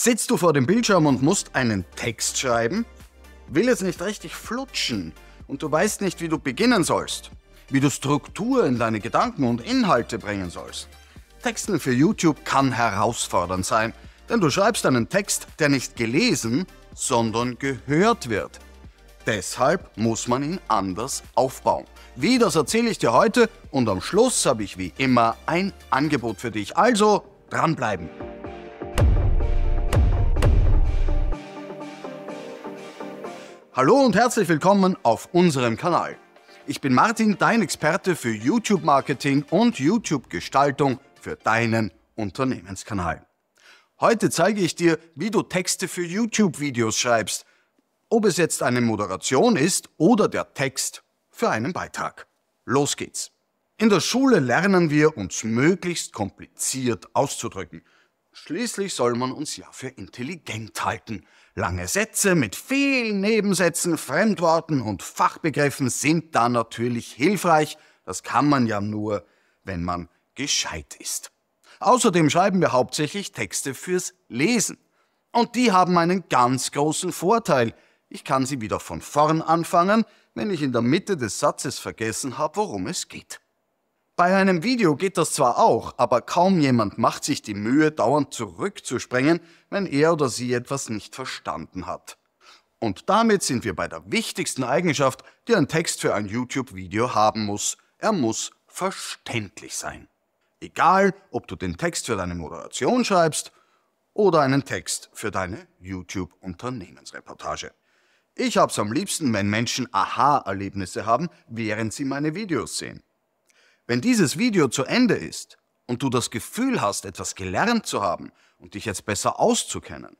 Sitzt du vor dem Bildschirm und musst einen Text schreiben? Will es nicht richtig flutschen und du weißt nicht, wie du beginnen sollst? Wie du Struktur in deine Gedanken und Inhalte bringen sollst? Texten für YouTube kann herausfordernd sein, denn du schreibst einen Text, der nicht gelesen, sondern gehört wird. Deshalb muss man ihn anders aufbauen. Wie, das erzähle ich dir heute und am Schluss habe ich wie immer ein Angebot für dich. Also dranbleiben! Hallo und herzlich willkommen auf unserem Kanal. Ich bin Martin, dein Experte für YouTube-Marketing und YouTube-Gestaltung für deinen Unternehmenskanal. Heute zeige ich dir, wie du Texte für YouTube-Videos schreibst, ob es jetzt eine Moderation ist oder der Text für einen Beitrag. Los geht's! In der Schule lernen wir, uns möglichst kompliziert auszudrücken – Schließlich soll man uns ja für intelligent halten. Lange Sätze mit vielen Nebensätzen, Fremdworten und Fachbegriffen sind da natürlich hilfreich. Das kann man ja nur, wenn man gescheit ist. Außerdem schreiben wir hauptsächlich Texte fürs Lesen. Und die haben einen ganz großen Vorteil. Ich kann sie wieder von vorn anfangen, wenn ich in der Mitte des Satzes vergessen habe, worum es geht. Bei einem Video geht das zwar auch, aber kaum jemand macht sich die Mühe, dauernd zurückzuspringen, wenn er oder sie etwas nicht verstanden hat. Und damit sind wir bei der wichtigsten Eigenschaft, die ein Text für ein YouTube-Video haben muss. Er muss verständlich sein. Egal, ob du den Text für deine Moderation schreibst oder einen Text für deine YouTube-Unternehmensreportage. Ich hab's am liebsten, wenn Menschen Aha-Erlebnisse haben, während sie meine Videos sehen. Wenn dieses Video zu Ende ist und du das Gefühl hast, etwas gelernt zu haben und dich jetzt besser auszukennen,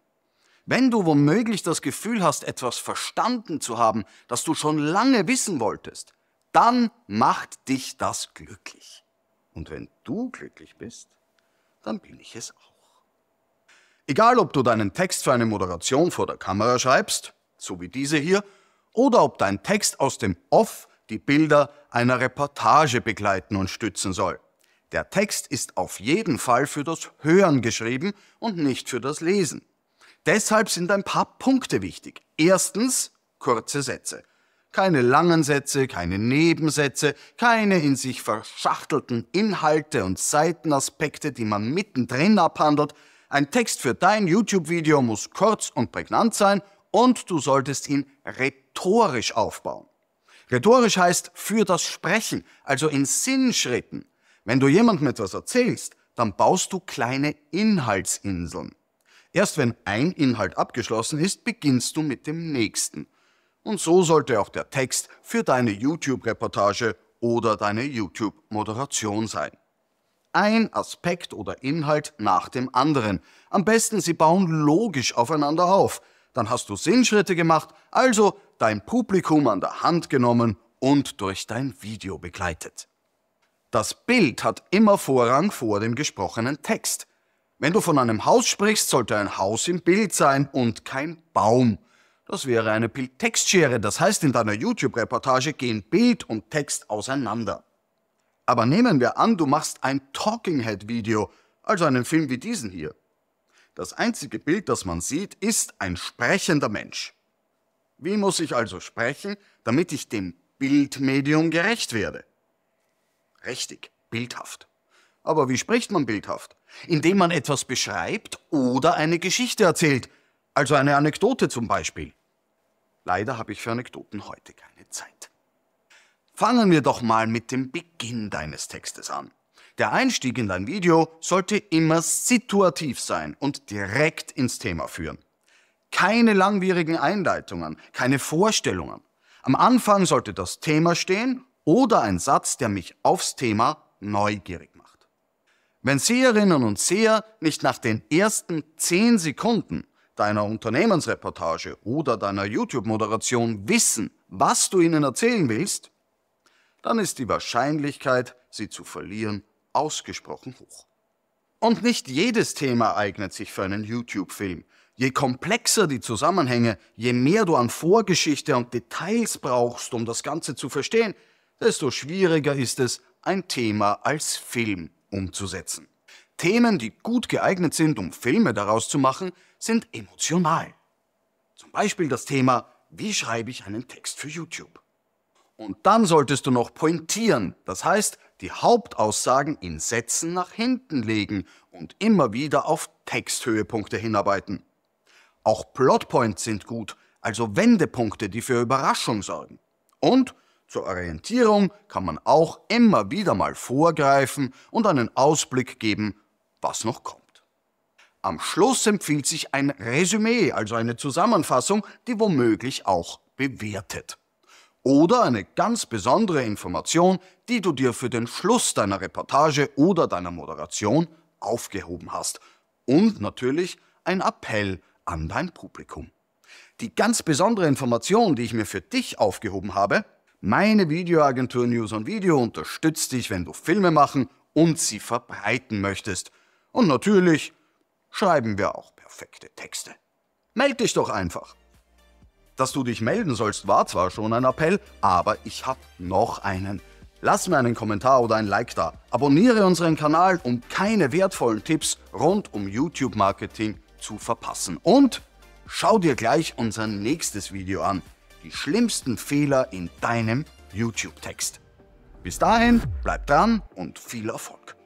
wenn du womöglich das Gefühl hast, etwas verstanden zu haben, das du schon lange wissen wolltest, dann macht dich das glücklich. Und wenn du glücklich bist, dann bin ich es auch. Egal, ob du deinen Text für eine Moderation vor der Kamera schreibst, so wie diese hier, oder ob dein Text aus dem Off die Bilder einer Reportage begleiten und stützen soll. Der Text ist auf jeden Fall für das Hören geschrieben und nicht für das Lesen. Deshalb sind ein paar Punkte wichtig. Erstens kurze Sätze. Keine langen Sätze, keine Nebensätze, keine in sich verschachtelten Inhalte und Seitenaspekte, die man mittendrin abhandelt. Ein Text für dein YouTube-Video muss kurz und prägnant sein und du solltest ihn rhetorisch aufbauen. Rhetorisch heißt für das Sprechen, also in Sinnschritten. Wenn du jemandem etwas erzählst, dann baust du kleine Inhaltsinseln. Erst wenn ein Inhalt abgeschlossen ist, beginnst du mit dem nächsten. Und so sollte auch der Text für deine YouTube-Reportage oder deine YouTube-Moderation sein. Ein Aspekt oder Inhalt nach dem anderen. Am besten, sie bauen logisch aufeinander auf. Dann hast du Sinnschritte gemacht, also dein Publikum an der Hand genommen und durch dein Video begleitet. Das Bild hat immer Vorrang vor dem gesprochenen Text. Wenn du von einem Haus sprichst, sollte ein Haus im Bild sein und kein Baum. Das wäre eine Bildtextschere, das heißt in deiner YouTube-Reportage gehen Bild und Text auseinander. Aber nehmen wir an, du machst ein Talking Head-Video, also einen Film wie diesen hier. Das einzige Bild, das man sieht, ist ein sprechender Mensch. Wie muss ich also sprechen, damit ich dem Bildmedium gerecht werde? Richtig, bildhaft. Aber wie spricht man bildhaft? Indem man etwas beschreibt oder eine Geschichte erzählt, also eine Anekdote zum Beispiel. Leider habe ich für Anekdoten heute keine Zeit. Fangen wir doch mal mit dem Beginn deines Textes an. Der Einstieg in dein Video sollte immer situativ sein und direkt ins Thema führen. Keine langwierigen Einleitungen, keine Vorstellungen. Am Anfang sollte das Thema stehen oder ein Satz, der mich aufs Thema neugierig macht. Wenn Seherinnen und Seher nicht nach den ersten zehn Sekunden deiner Unternehmensreportage oder deiner YouTube-Moderation wissen, was du ihnen erzählen willst, dann ist die Wahrscheinlichkeit, sie zu verlieren, ausgesprochen hoch. Und nicht jedes Thema eignet sich für einen YouTube-Film. Je komplexer die Zusammenhänge, je mehr du an Vorgeschichte und Details brauchst, um das Ganze zu verstehen, desto schwieriger ist es, ein Thema als Film umzusetzen. Themen, die gut geeignet sind, um Filme daraus zu machen, sind emotional. Zum Beispiel das Thema, wie schreibe ich einen Text für YouTube? Und dann solltest du noch pointieren, das heißt, die Hauptaussagen in Sätzen nach hinten legen und immer wieder auf Texthöhepunkte hinarbeiten. Auch Plotpoints sind gut, also Wendepunkte, die für Überraschung sorgen. Und zur Orientierung kann man auch immer wieder mal vorgreifen und einen Ausblick geben, was noch kommt. Am Schluss empfiehlt sich ein Resümee, also eine Zusammenfassung, die womöglich auch bewertet. Oder eine ganz besondere Information, die du dir für den Schluss deiner Reportage oder deiner Moderation aufgehoben hast. Und natürlich ein Appell dein publikum Die ganz besondere Information, die ich mir für dich aufgehoben habe, meine Videoagentur News on Video unterstützt dich, wenn du Filme machen und sie verbreiten möchtest. Und natürlich schreiben wir auch perfekte Texte. Meld dich doch einfach. Dass du dich melden sollst, war zwar schon ein Appell, aber ich habe noch einen. Lass mir einen Kommentar oder ein Like da. Abonniere unseren Kanal, um keine wertvollen Tipps rund um YouTube-Marketing zu zu verpassen. Und schau dir gleich unser nächstes Video an. Die schlimmsten Fehler in deinem YouTube-Text. Bis dahin, bleib dran und viel Erfolg.